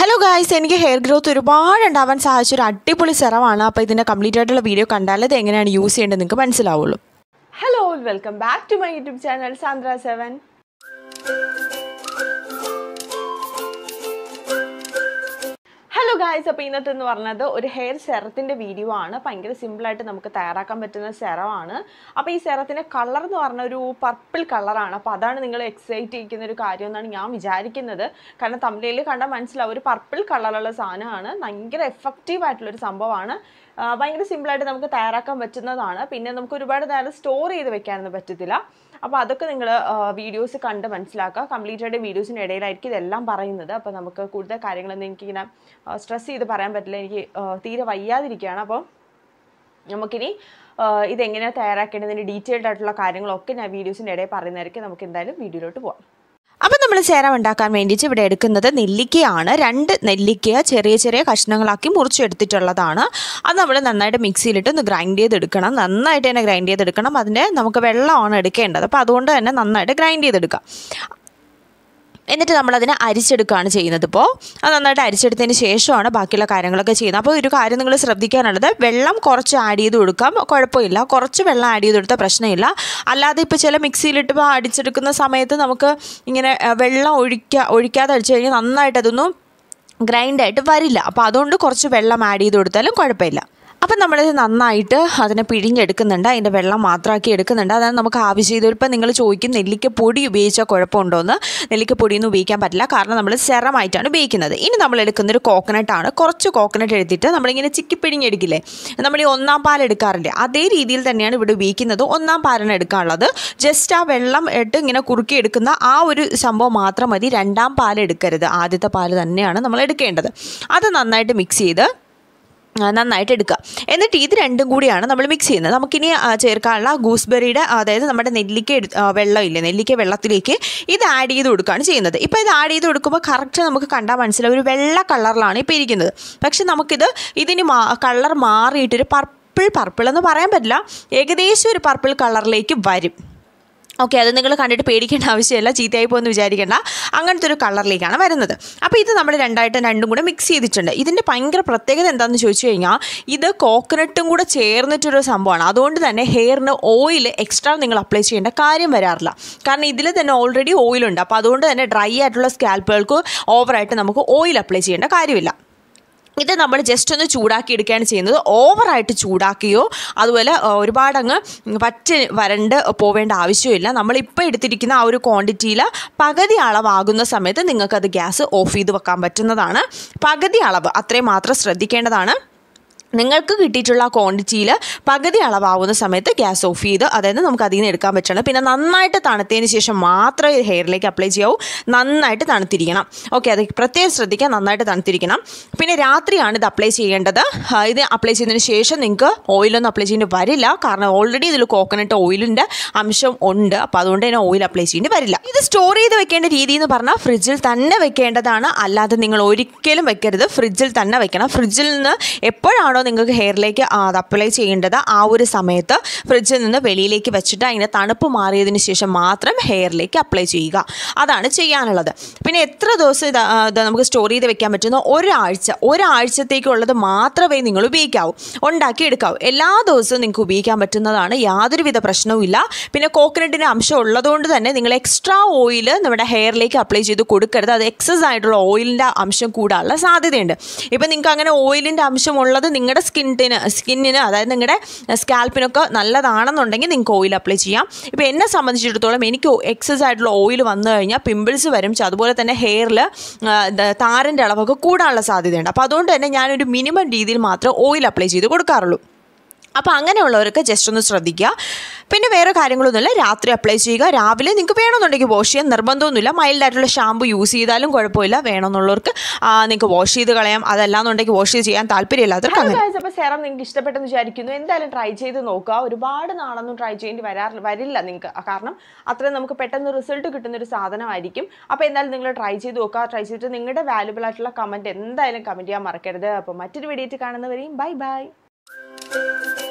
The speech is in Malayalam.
ഹലോ ഗായ്സ് എനിക്ക് ഹെയർ ഗ്രോത്ത് ഒരുപാട് ഉണ്ടാവാൻ സാധിച്ച ഒരു അടിപൊളി സെറമാണ് അപ്പോൾ ഇതിൻ്റെ കംപ്ലീറ്റ് ആയിട്ടുള്ള വീഡിയോ കണ്ടാൽ അത് എങ്ങനെയാണ് യൂസ് ചെയ്യേണ്ടത് നിങ്ങൾക്ക് മനസ്സിലാവുള്ളൂ hello welcome back to my YouTube channel Sandra seven guys അപ്പോൾ ഇന്നത്തെ എന്ന് പറഞ്ഞത് ഒരു ഹെയർ സെറത്തിൻ്റെ വീഡിയോ ആണ് ഭയങ്കര സിമ്പിളായിട്ട് നമുക്ക് തയ്യാറാക്കാൻ പറ്റുന്ന സെറമാണ് അപ്പോൾ ഈ സെറത്തിൻ്റെ കളർ എന്ന് പറഞ്ഞ ഒരു പർപ്പിൾ കളറാണ് അപ്പോൾ അതാണ് നിങ്ങൾ എക്സൈറ്റ് ചെയ്യിക്കുന്ന ഒരു കാര്യം എന്നാണ് ഞാൻ വിചാരിക്കുന്നത് കാരണം തമിഴിൽ കണ്ടാൽ മനസ്സിലാവും ഒരു പർപ്പിൾ കളറുള്ള സാധനമാണ് ഭയങ്കര എഫക്റ്റീവ് ആയിട്ടുള്ളൊരു സംഭവമാണ് ഭയങ്കര സിമ്പിളായിട്ട് നമുക്ക് തയ്യാറാക്കാൻ പറ്റുന്നതാണ് പിന്നെ നമുക്ക് ഒരുപാട് നേരം സ്റ്റോർ ചെയ്ത് വെക്കാനൊന്നും പറ്റത്തില്ല അപ്പോൾ അതൊക്കെ നിങ്ങൾ വീഡിയോസ് കണ്ട് മനസ്സിലാക്കുക ആയിട്ട് വീഡിയോസിൻ്റെ ഇടയിലായിരിക്കും ഇതെല്ലാം പറയുന്നത് അപ്പോൾ നമുക്ക് കൂടുതൽ കാര്യങ്ങളൊന്നും എനിക്കിങ്ങനെ സ്ട്രെസ് ചെയ്ത് പറയാൻ പറ്റില്ല എനിക്ക് തീരെ വയ്യാതിരിക്കുകയാണ് അപ്പോൾ നമുക്കിനി ഇതെങ്ങനെയാണ് തയ്യാറാക്കേണ്ടതിൻ്റെ ഡീറ്റെയിൽഡ് ആയിട്ടുള്ള കാര്യങ്ങളൊക്കെ ഞാൻ വീഡിയോസിൻ്റെ ഇടയിൽ പറയുന്നതായിരിക്കും നമുക്ക് എന്തായാലും വീഡിയോയിലോട്ട് പോകാം നമ്മൾ ചേരം ഉണ്ടാക്കാൻ വേണ്ടിയിട്ട് ഇവിടെ എടുക്കുന്നത് നെല്ലിക്കയാണ് രണ്ട് നെല്ലിക്ക ചെറിയ ചെറിയ കഷ്ണങ്ങളാക്കി മുറിച്ചെടുത്തിട്ടുള്ളതാണ് അത് നമ്മൾ നന്നായിട്ട് മിക്സിയിലിട്ട് ഒന്ന് ഗ്രൈൻഡ് ചെയ്തെടുക്കണം നന്നായിട്ട് തന്നെ ഗ്രൈൻഡ് ചെയ്തെടുക്കണം അതിൻ്റെ നമുക്ക് വെള്ളമാണ് എടുക്കേണ്ടത് അപ്പോൾ അതുകൊണ്ട് തന്നെ നന്നായിട്ട് ഗ്രൈൻഡ് ചെയ്തെടുക്കാം എന്നിട്ട് നമ്മളതിനെ അരിച്ചെടുക്കുകയാണ് ചെയ്യുന്നത് ഇപ്പോൾ അത് നന്നായിട്ട് അരിച്ചെടുത്തതിന് ശേഷമാണ് ബാക്കിയുള്ള കാര്യങ്ങളൊക്കെ ചെയ്യുന്നത് അപ്പോൾ ഒരു കാര്യം നിങ്ങൾ ശ്രദ്ധിക്കാനുള്ളത് വെള്ളം കുറച്ച് ആഡ് ചെയ്ത് കൊടുക്കാം കുഴപ്പമില്ല കുറച്ച് വെള്ളം ആഡ് ചെയ്ത് കൊടുത്താൽ പ്രശ്നമില്ല അല്ലാതെ ഇപ്പോൾ ചില മിക്സിയിലിട്ട് അടിച്ചെടുക്കുന്ന സമയത്ത് നമുക്ക് ഇങ്ങനെ വെള്ളം ഒഴിക്കാ ഒഴിക്കാതെ അടിച്ചു കഴിഞ്ഞാൽ നന്നായിട്ട് അതൊന്നും ഗ്രൈൻഡായിട്ട് വരില്ല അപ്പോൾ അതുകൊണ്ട് കുറച്ച് വെള്ളം ആഡ് ചെയ്ത് കൊടുത്താലും കുഴപ്പമില്ല അപ്പം നമ്മളിത് നന്നായിട്ട് അതിനെ പിഴിഞ്ഞെടുക്കുന്നുണ്ട് അതിൻ്റെ വെള്ളം മാത്രമാക്കി എടുക്കുന്നുണ്ട് അതാണ് നമുക്ക് ആവശ്യം ഇപ്പം നിങ്ങൾ ചോദിക്കും നെല്ലിക്കപ്പൊടി ഉപയോഗിച്ചാൽ കുഴപ്പമുണ്ടോയെന്ന് നെല്ലിക്കപ്പൊടിയൊന്നും ഉപയോഗിക്കാൻ പറ്റില്ല കാരണം നമ്മൾ സെറമായിട്ടാണ് ഉപയോഗിക്കുന്നത് ഇനി നമ്മൾ എടുക്കുന്നൊരു കോക്കനട്ടാണ് കുറച്ച് കോക്കനട്ട് എടുത്തിട്ട് നമ്മളിങ്ങനെ ചിക്കി പിഴിഞ്ഞെടുക്കില്ലേ നമ്മൾ ഈ ഒന്നാം പാൽ എടുക്കാറില്ലേ അതേ രീതിയിൽ തന്നെയാണ് ഇവിടെ ഉപയോഗിക്കുന്നത് ഒന്നാം പാലാണ് എടുക്കാനുള്ളത് ജസ്റ്റ് ആ വെള്ളം ഇട്ട് ഇങ്ങനെ കുറുക്കി എടുക്കുന്ന ആ ഒരു സംഭവം മാത്രം മതി രണ്ടാം പാൽ എടുക്കരുത് ആദ്യത്തെ പാൽ തന്നെയാണ് നമ്മൾ എടുക്കേണ്ടത് അത് നന്നായിട്ട് മിക്സ് ചെയ്ത് നന്നായിട്ട് എടുക്കുക എന്നിട്ട് ഇത് രണ്ടും കൂടിയാണ് നമ്മൾ മിക്സ് ചെയ്യുന്നത് നമുക്കിനി ചേർക്കാനുള്ള ഗൂസ്ബെറിയുടെ അതായത് നമ്മുടെ നെല്ലിക്ക വെള്ളം ഇല്ലേ നെല്ലിക്ക വെള്ളത്തിലേക്ക് ഇത് ആഡ് ചെയ്ത് കൊടുക്കുകയാണ് ചെയ്യുന്നത് ഇപ്പോൾ ഇത് ആഡ് ചെയ്ത് കൊടുക്കുമ്പോൾ കറക്റ്റ് നമുക്ക് കണ്ടാൽ മനസ്സിലായി ഒരു വെള്ള കളറിലാണ് ഇപ്പോൾ ഇരിക്കുന്നത് പക്ഷെ നമുക്കിത് ഇതിന് കളർ മാറിയിട്ടൊരു പർപ്പിൾ പർപ്പിൾ എന്ന് പറയാൻ പറ്റില്ല ഏകദേശം ഒരു പർപ്പിൾ കളറിലേക്ക് വരും ഓക്കെ അത് നിങ്ങൾ കണ്ടിട്ട് പേടിക്കേണ്ട ആവശ്യമില്ല ചീത്തയായി പോകുമെന്ന് വിചാരിക്കേണ്ട അങ്ങനത്തെ ഒരു കളറിലേക്കാണ് വരുന്നത് അപ്പോൾ ഇത് നമ്മൾ രണ്ടായിട്ട് രണ്ടും കൂടെ മിക്സ് ചെയ്തിട്ടുണ്ട് ഇതിൻ്റെ ഭയങ്കര പ്രത്യേകത എന്താണെന്ന് ചോദിച്ചു കഴിഞ്ഞാൽ ഇത് കോക്കനട്ടും കൂടെ ചേർന്നിട്ടൊരു സംഭവമാണ് അതുകൊണ്ട് തന്നെ ഹെയറിന് ഓയിൽ എക്സ്ട്രാ നിങ്ങൾ അപ്ലൈ ചെയ്യേണ്ട കാര്യം വരാറില്ല കാരണം ഇതിൽ തന്നെ ഓൾറെഡി ഓയിലുണ്ട് അപ്പോൾ അതുകൊണ്ട് തന്നെ ഡ്രൈ ആയിട്ടുള്ള സ്കാൽപ്പുകൾക്ക് ഓവറായിട്ട് നമുക്ക് ഓയിൽ അപ്ലൈ ചെയ്യേണ്ട കാര്യമില്ല ഇത് നമ്മൾ ജസ്റ്റ് ഒന്ന് ചൂടാക്കി എടുക്കുകയാണ് ചെയ്യുന്നത് ഓവറായിട്ട് ചൂടാക്കിയോ അതുപോലെ ഒരുപാടങ്ങ് പറ്റി വരണ്ട് പോവേണ്ട ആവശ്യമില്ല നമ്മളിപ്പോൾ എടുത്തിരിക്കുന്ന ആ ഒരു ക്വാണ്ടിറ്റിയിൽ പകുതി അളവാകുന്ന സമയത്ത് നിങ്ങൾക്കത് ഗ്യാസ് ഓഫ് ചെയ്ത് വെക്കാൻ പറ്റുന്നതാണ് പകുതി അളവ് അത്രയും മാത്രം ശ്രദ്ധിക്കേണ്ടതാണ് നിങ്ങൾക്ക് കിട്ടിയിട്ടുള്ള ക്വാണ്ടിറ്റിയിൽ പകുതി അളവാവുന്ന സമയത്ത് ഗ്യാസ് ഓഫ് ചെയ്ത് അതായത് നമുക്ക് അതിൽ നിന്ന് എടുക്കാൻ പറ്റണം പിന്നെ നന്നായിട്ട് തണുത്തതിന് ശേഷം മാത്രമേ ഹെയറിലേക്ക് അപ്ലൈ ചെയ്യാവൂ നന്നായിട്ട് തണുത്തിരിക്കണം ഓക്കെ അത് പ്രത്യേകം ശ്രദ്ധിക്കുക നന്നായിട്ട് തണുത്തിരിക്കണം പിന്നെ രാത്രിയാണ് ഇത് അപ്ലൈ ചെയ്യേണ്ടത് ഇത് അപ്ലൈ ചെയ്തതിന് ശേഷം നിങ്ങൾക്ക് ഓയിലൊന്നും അപ്ലൈ ചെയ്യേണ്ടി വരില്ല കാരണം ഓൾറെഡി ഇതിൽ കോക്കനട്ട് ഓയിലിൻ്റെ അംശം ഉണ്ട് അപ്പോൾ അതുകൊണ്ട് തന്നെ ഓയിൽ അപ്ലൈ ചെയ്യേണ്ടി വരില്ല ഇത് സ്റ്റോർ ചെയ്ത് വെക്കേണ്ട രീതി എന്ന് പറഞ്ഞാൽ ഫ്രിഡ്ജിൽ തന്നെ വെക്കേണ്ടതാണ് അല്ലാതെ നിങ്ങൾ ഒരിക്കലും വെക്കരുത് ഫ്രിഡ്ജിൽ തന്നെ വെക്കണം ഫ്രിഡ്ജിൽ നിന്ന് എപ്പോഴാണോ ആണോ നിങ്ങൾക്ക് ഹെയറിലേക്ക് അത് അപ്ലൈ ചെയ്യേണ്ടത് ആ ഒരു സമയത്ത് ഫ്രിഡ്ജിൽ നിന്ന് വെളിയിലേക്ക് വെച്ചിട്ട് അതിന് തണുപ്പ് മാറിയതിന് ശേഷം മാത്രം ഹെയറിലേക്ക് അപ്ലൈ ചെയ്യുക അതാണ് ചെയ്യാനുള്ളത് പിന്നെ എത്ര ദിവസം ഇത് നമുക്ക് സ്റ്റോർ ചെയ്ത് വെക്കാൻ പറ്റുന്ന ഒരാഴ്ച ഒരാഴ്ചത്തേക്കുള്ളത് മാത്രമേ നിങ്ങൾ ഉപയോഗിക്കാവൂ ഉണ്ടാക്കി എടുക്കാവൂ എല്ലാ ദിവസവും നിങ്ങൾക്ക് ഉപയോഗിക്കാൻ പറ്റുന്നതാണ് യാതൊരുവിധ പ്രശ്നവും ഇല്ല പിന്നെ കോക്കനട്ടിൻ്റെ അംശം ഉള്ളതുകൊണ്ട് തന്നെ നിങ്ങൾ എക്സ്ട്രാ ഓയിൽ നമ്മുടെ ഹെയറിലേക്ക് അപ്ലൈ ചെയ്ത് കൊടുക്കരുത് അത് എക്സസ് ആയിട്ടുള്ള ഓയിലിൻ്റെ അംശം കൂടാനുള്ള സാധ്യതയുണ്ട് ഇപ്പം നിങ്ങൾക്ക് അങ്ങനെ ഓയിലിൻ്റെ അംശമുള്ളത് നിങ്ങൾ നിങ്ങളുടെ സ്കിന്നിന് സ്കിന്നിന് അതായത് നിങ്ങളുടെ സ്കാൽപ്പിനൊക്കെ നല്ലതാണെന്നുണ്ടെങ്കിൽ നിങ്ങൾക്ക് ഓയിൽ അപ്ലൈ ചെയ്യാം ഇപ്പോൾ എന്നെ സംബന്ധിച്ചിടത്തോളം എനിക്ക് എക്സസ് ആയിട്ടുള്ള ഓയിൽ വന്നു കഴിഞ്ഞാൽ പിമ്പിൾസ് വരും അതുപോലെ തന്നെ ഹെയറിൽ താരൻ്റെ അളവൊക്കെ കൂടാനുള്ള സാധ്യതയുണ്ട് അപ്പോൾ അതുകൊണ്ട് തന്നെ ഞാനൊരു മിനിമം രീതിയിൽ മാത്രമേ ഓയിൽ അപ്ലൈ ചെയ്ത് കൊടുക്കാറുള്ളൂ അപ്പോൾ അങ്ങനെയുള്ളവരൊക്കെ ജസ്റ്റ് ഒന്ന് ശ്രദ്ധിക്കുക പിന്നെ വേറെ കാര്യങ്ങളൊന്നുമില്ല രാത്രി അപ്ലൈ ചെയ്യുക രാവിലെ നിങ്ങൾക്ക് വേണമെന്നുണ്ടെങ്കിൽ വാഷ് ചെയ്യാൻ നിർബന്ധമൊന്നുമില്ല മൈൽഡായിട്ടുള്ള ഷാമ്പു യൂസ് ചെയ്താലും കുഴപ്പമില്ല വേണമെന്നുള്ളവർക്ക് നിങ്ങൾക്ക് വാഷ് ചെയ്ത് കളയാം അതല്ലാന്നുണ്ടെങ്കിൽ വാഷ് ചെയ്ത് ചെയ്യാൻ താല്പര്യമില്ലാത്തവർക്ക് അപ്പോൾ സെറം നിങ്ങൾക്ക് ഇഷ്ടപ്പെട്ടെന്ന് വിചാരിക്കുന്നു എന്തായാലും ട്രൈ ചെയ്ത് നോക്കുക ഒരുപാട് നാളൊന്നും ട്രൈ ചെയ്യേണ്ടി വരാറില്ല വരില്ല നിങ്ങൾക്ക് കാരണം അത്രയും നമുക്ക് പെട്ടെന്ന് റിസൾട്ട് കിട്ടുന്ന ഒരു സാധനമായിരിക്കും അപ്പോൾ എന്തായാലും നിങ്ങൾ ട്രൈ ചെയ്ത് നോക്കുക ട്രൈ ചെയ്തിട്ട് നിങ്ങളുടെ വാല്യുബിൾ ആയിട്ടുള്ള കമൻറ്റ് എന്തായാലും കമൻറ്റ് ചെയ്യാൻ മറക്കരുത് അപ്പോൾ മറ്റൊരു വീഡിയോ കാണുന്നവരെയും ബൈ ബൈ Música